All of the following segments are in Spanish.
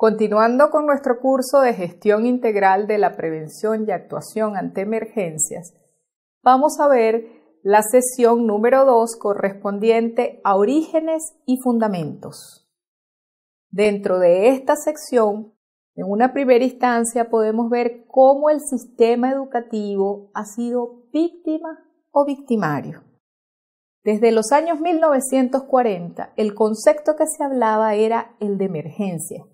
Continuando con nuestro curso de gestión integral de la prevención y actuación ante emergencias, vamos a ver la sesión número 2 correspondiente a orígenes y fundamentos. Dentro de esta sección, en una primera instancia podemos ver cómo el sistema educativo ha sido víctima o victimario. Desde los años 1940, el concepto que se hablaba era el de emergencia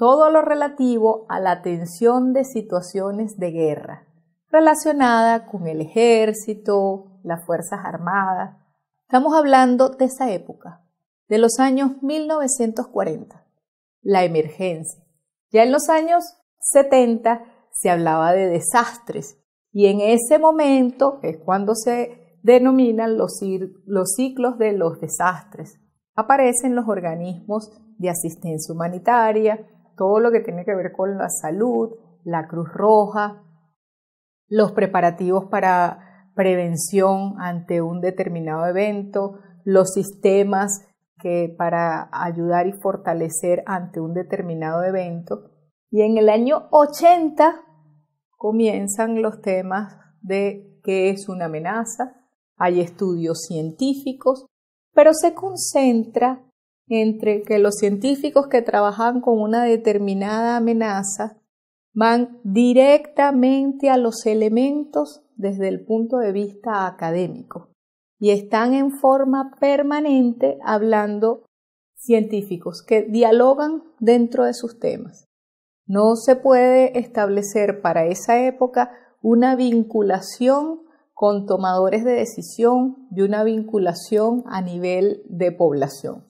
todo lo relativo a la atención de situaciones de guerra, relacionada con el ejército, las Fuerzas Armadas. Estamos hablando de esa época, de los años 1940, la emergencia. Ya en los años 70 se hablaba de desastres y en ese momento es cuando se denominan los, los ciclos de los desastres. Aparecen los organismos de asistencia humanitaria, todo lo que tiene que ver con la salud, la Cruz Roja, los preparativos para prevención ante un determinado evento, los sistemas que para ayudar y fortalecer ante un determinado evento. Y en el año 80 comienzan los temas de qué es una amenaza, hay estudios científicos, pero se concentra entre que los científicos que trabajan con una determinada amenaza van directamente a los elementos desde el punto de vista académico y están en forma permanente hablando científicos que dialogan dentro de sus temas. No se puede establecer para esa época una vinculación con tomadores de decisión y una vinculación a nivel de población.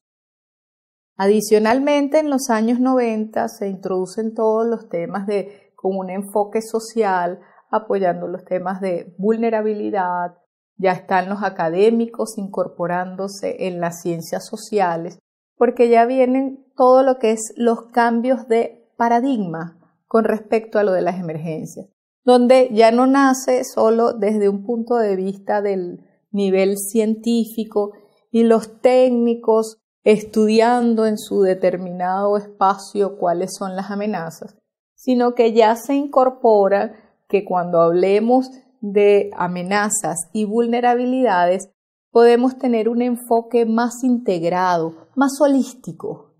Adicionalmente, en los años 90 se introducen todos los temas de, con un enfoque social, apoyando los temas de vulnerabilidad, ya están los académicos incorporándose en las ciencias sociales, porque ya vienen todo lo que es los cambios de paradigma con respecto a lo de las emergencias, donde ya no nace solo desde un punto de vista del nivel científico y los técnicos estudiando en su determinado espacio cuáles son las amenazas, sino que ya se incorpora que cuando hablemos de amenazas y vulnerabilidades, podemos tener un enfoque más integrado, más holístico.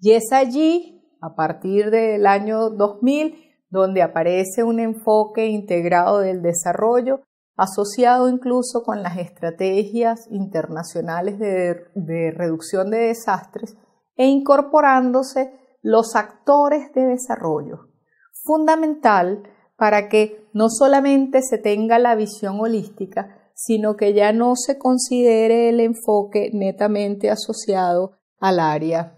Y es allí, a partir del año 2000, donde aparece un enfoque integrado del desarrollo asociado incluso con las estrategias internacionales de, reducción de desastres e incorporándose los actores de desarrollo. Fundamental para que no solamente se tenga la visión holística, sino que ya no se considere el enfoque netamente asociado al área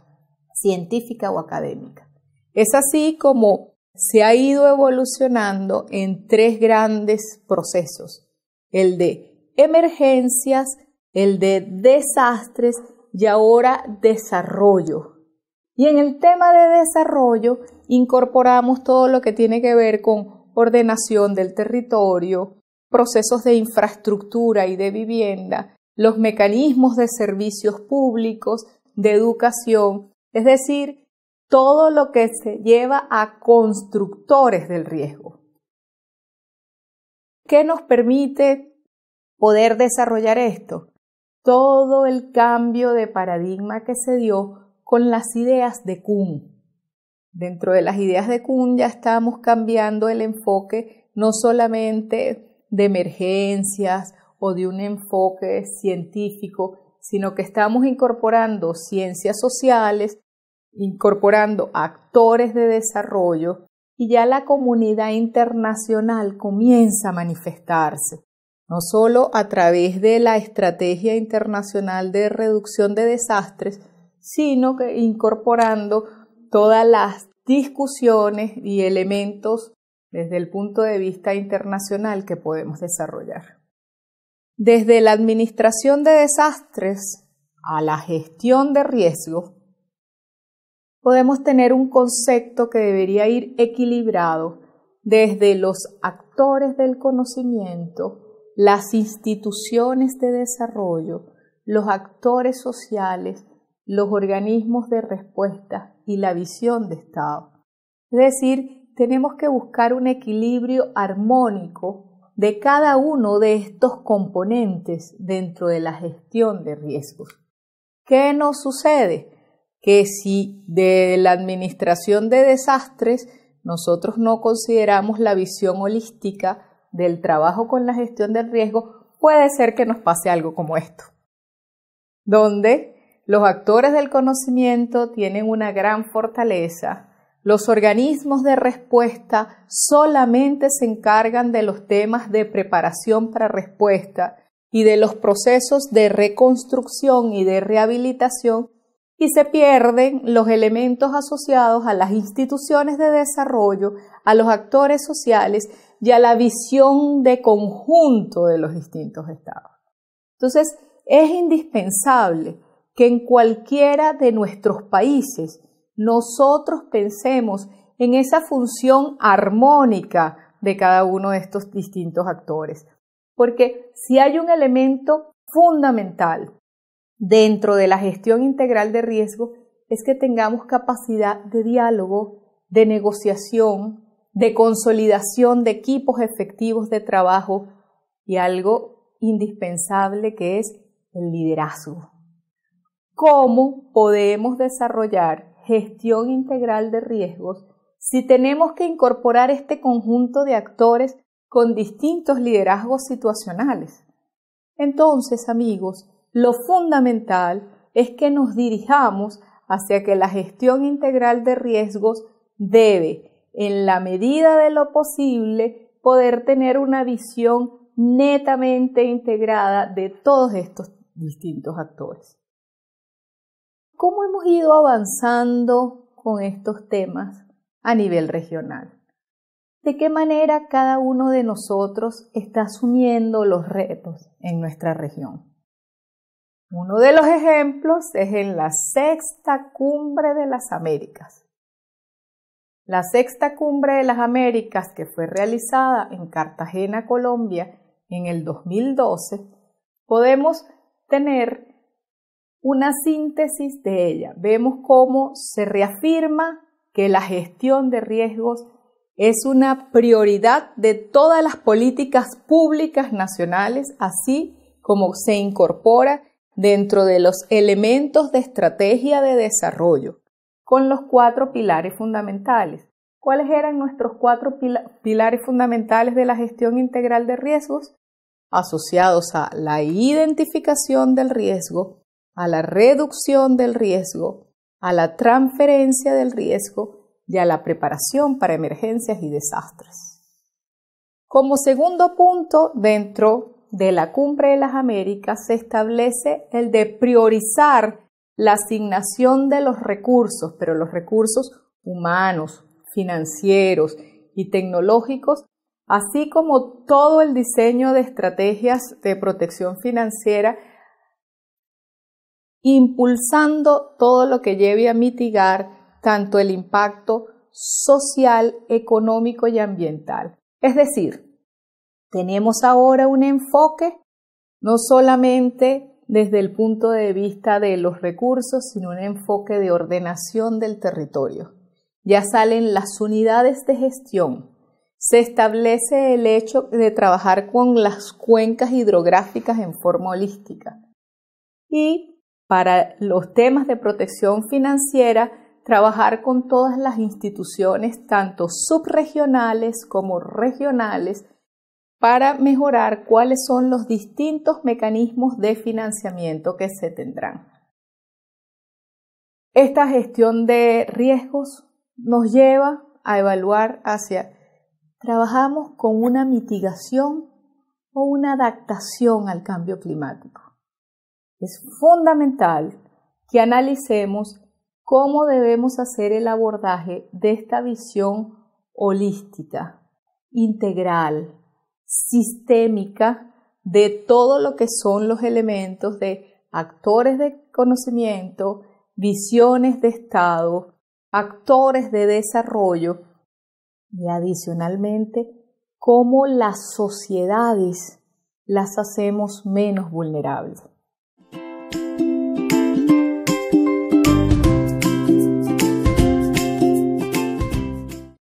científica o académica. Es así como se ha ido evolucionando en tres grandes procesos el de emergencias, el de desastres y ahora desarrollo. Y en el tema de desarrollo incorporamos todo lo que tiene que ver con ordenación del territorio, procesos de infraestructura y de vivienda, los mecanismos de servicios públicos, de educación, es decir, todo lo que se lleva a constructores del riesgo. ¿Qué nos permite poder desarrollar esto? Todo el cambio de paradigma que se dio con las ideas de Kuhn. Dentro de las ideas de Kuhn ya estamos cambiando el enfoque no solamente de emergencias o de un enfoque científico, sino que estamos incorporando ciencias sociales, incorporando actores de desarrollo y ya la comunidad internacional comienza a manifestarse, no solo a través de la Estrategia Internacional de Reducción de Desastres, sino que incorporando todas las discusiones y elementos desde el punto de vista internacional que podemos desarrollar. Desde la administración de desastres a la gestión de riesgos, podemos tener un concepto que debería ir equilibrado desde los actores del conocimiento, las instituciones de desarrollo, los actores sociales, los organismos de respuesta y la visión de Estado. Es decir, tenemos que buscar un equilibrio armónico de cada uno de estos componentes dentro de la gestión de riesgos. ¿Qué nos sucede? que si de la administración de desastres nosotros no consideramos la visión holística del trabajo con la gestión del riesgo, puede ser que nos pase algo como esto, donde los actores del conocimiento tienen una gran fortaleza, los organismos de respuesta solamente se encargan de los temas de preparación para respuesta y de los procesos de reconstrucción y de rehabilitación y se pierden los elementos asociados a las instituciones de desarrollo, a los actores sociales y a la visión de conjunto de los distintos estados. Entonces, es indispensable que en cualquiera de nuestros países nosotros pensemos en esa función armónica de cada uno de estos distintos actores. Porque si hay un elemento fundamental dentro de la gestión integral de riesgo es que tengamos capacidad de diálogo, de negociación, de consolidación de equipos efectivos de trabajo y algo indispensable que es el liderazgo. ¿Cómo podemos desarrollar gestión integral de riesgos si tenemos que incorporar este conjunto de actores con distintos liderazgos situacionales? Entonces, amigos, lo fundamental es que nos dirijamos hacia que la gestión integral de riesgos debe, en la medida de lo posible, poder tener una visión netamente integrada de todos estos distintos actores. ¿Cómo hemos ido avanzando con estos temas a nivel regional? ¿De qué manera cada uno de nosotros está asumiendo los retos en nuestra región? Uno de los ejemplos es en la sexta cumbre de las Américas. La sexta cumbre de las Américas, que fue realizada en Cartagena, Colombia, en el 2012, podemos tener una síntesis de ella. Vemos cómo se reafirma que la gestión de riesgos es una prioridad de todas las políticas públicas nacionales, así como se incorpora dentro de los elementos de estrategia de desarrollo con los cuatro pilares fundamentales. ¿Cuáles eran nuestros cuatro pilares fundamentales de la gestión integral de riesgos? Asociados a la identificación del riesgo, a la reducción del riesgo, a la transferencia del riesgo y a la preparación para emergencias y desastres. Como segundo punto, dentro de la Cumbre de las Américas se establece el de priorizar la asignación de los recursos, pero los recursos humanos, financieros y tecnológicos, así como todo el diseño de estrategias de protección financiera, impulsando todo lo que lleve a mitigar tanto el impacto social, económico y ambiental. Es decir, tenemos ahora un enfoque no solamente desde el punto de vista de los recursos, sino un enfoque de ordenación del territorio. Ya salen las unidades de gestión. Se establece el hecho de trabajar con las cuencas hidrográficas en forma holística. Y para los temas de protección financiera, trabajar con todas las instituciones, tanto subregionales como regionales, para mejorar cuáles son los distintos mecanismos de financiamiento que se tendrán. Esta gestión de riesgos nos lleva a evaluar hacia, ¿trabajamos con una mitigación o una adaptación al cambio climático? Es fundamental que analicemos cómo debemos hacer el abordaje de esta visión holística, integral, sistémica de todo lo que son los elementos de actores de conocimiento, visiones de Estado, actores de desarrollo y adicionalmente cómo las sociedades las hacemos menos vulnerables.